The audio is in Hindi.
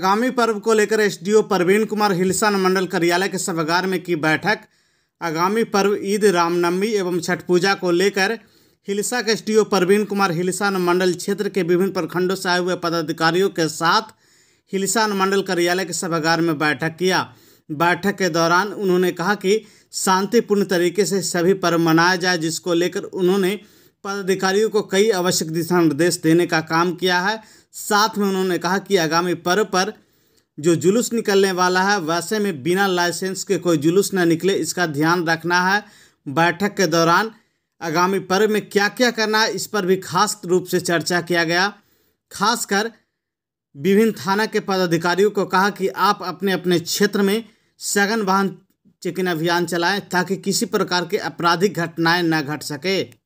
आगामी पर्व को लेकर एसडीओ परवीन कुमार हिलसा मंडल कार्यालय के सभागार में की बैठक आगामी पर्व ईद रामनवमी एवं छठ पूजा को लेकर हिलसा के एसडीओ परवीन कुमार हिलसा मंडल क्षेत्र के विभिन्न प्रखंडों से आए हुए पदाधिकारियों के साथ हिलसा मंडल कार्यालय के सभागार में बैठक किया बैठक के दौरान उन्होंने कहा कि शांतिपूर्ण तरीके से सभी पर्व मनाया जाए जिसको लेकर उन्होंने पदाधिकारियों को कई आवश्यक दिशा निर्देश देने का काम किया है साथ में उन्होंने कहा कि आगामी पर्व पर जो जुलूस निकलने वाला है वैसे में बिना लाइसेंस के कोई जुलूस न निकले इसका ध्यान रखना है बैठक के दौरान आगामी पर्व में क्या क्या करना है इस पर भी खास रूप से चर्चा किया गया खासकर विभिन्न थाना के पदाधिकारियों को कहा कि आप अपने अपने क्षेत्र में सघन वाहन चेकिंग अभियान चलाएं ताकि किसी प्रकार के आपराधिक घटनाएं न घट सके